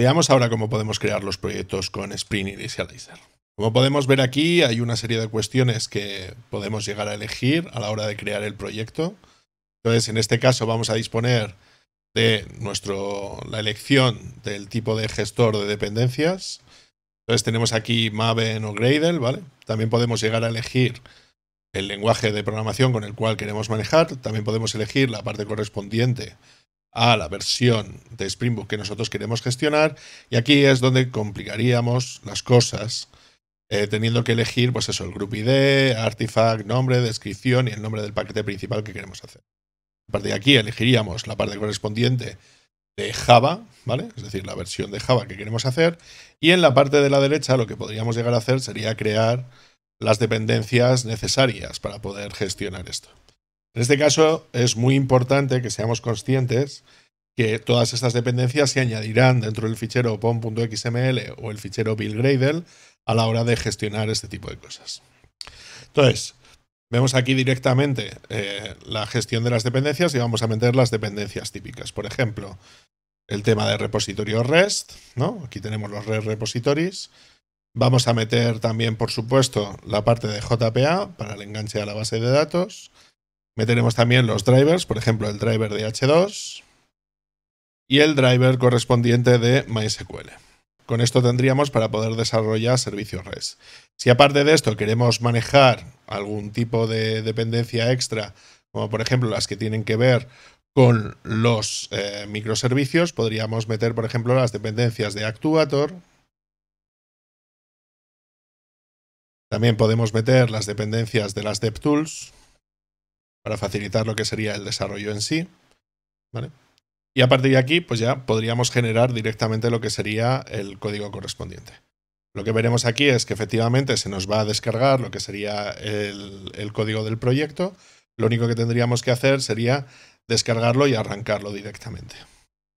Veamos ahora cómo podemos crear los proyectos con Spring Initializer. Como podemos ver aquí, hay una serie de cuestiones que podemos llegar a elegir a la hora de crear el proyecto. Entonces, en este caso vamos a disponer de nuestro, la elección del tipo de gestor de dependencias. Entonces tenemos aquí Maven o Gradle, ¿vale? También podemos llegar a elegir el lenguaje de programación con el cual queremos manejar. También podemos elegir la parte correspondiente a la versión de Spring que nosotros queremos gestionar. Y aquí es donde complicaríamos las cosas, eh, teniendo que elegir, pues eso, el grupo ID, artifact, nombre, descripción y el nombre del paquete principal que queremos hacer. A partir de aquí elegiríamos la parte correspondiente de Java, ¿vale? Es decir, la versión de Java que queremos hacer. Y en la parte de la derecha lo que podríamos llegar a hacer sería crear las dependencias necesarias para poder gestionar esto. En este caso es muy importante que seamos conscientes que todas estas dependencias se añadirán dentro del fichero pom.xml o el fichero buildgradle a la hora de gestionar este tipo de cosas. Entonces, vemos aquí directamente eh, la gestión de las dependencias y vamos a meter las dependencias típicas. Por ejemplo, el tema de repositorio REST, Aquí tenemos los REST repositories. Vamos a meter también, por supuesto, la parte de JPA para el enganche a la base de datos. Meteremos también los drivers, por ejemplo, el driver de H2 y el driver correspondiente de MySQL. Con esto tendríamos para poder desarrollar servicios REST. Si aparte de esto queremos manejar algún tipo de dependencia extra, como por ejemplo las que tienen que ver con los eh, microservicios, podríamos meter por ejemplo las dependencias de Actuator. También podemos meter las dependencias de las DevTools para facilitar lo que sería el desarrollo en sí. Y a partir de aquí, pues ya podríamos generar directamente lo que sería el código correspondiente. Lo que veremos aquí es que efectivamente se nos va a descargar lo que sería el código del proyecto. Lo único que tendríamos que hacer sería descargarlo y arrancarlo directamente.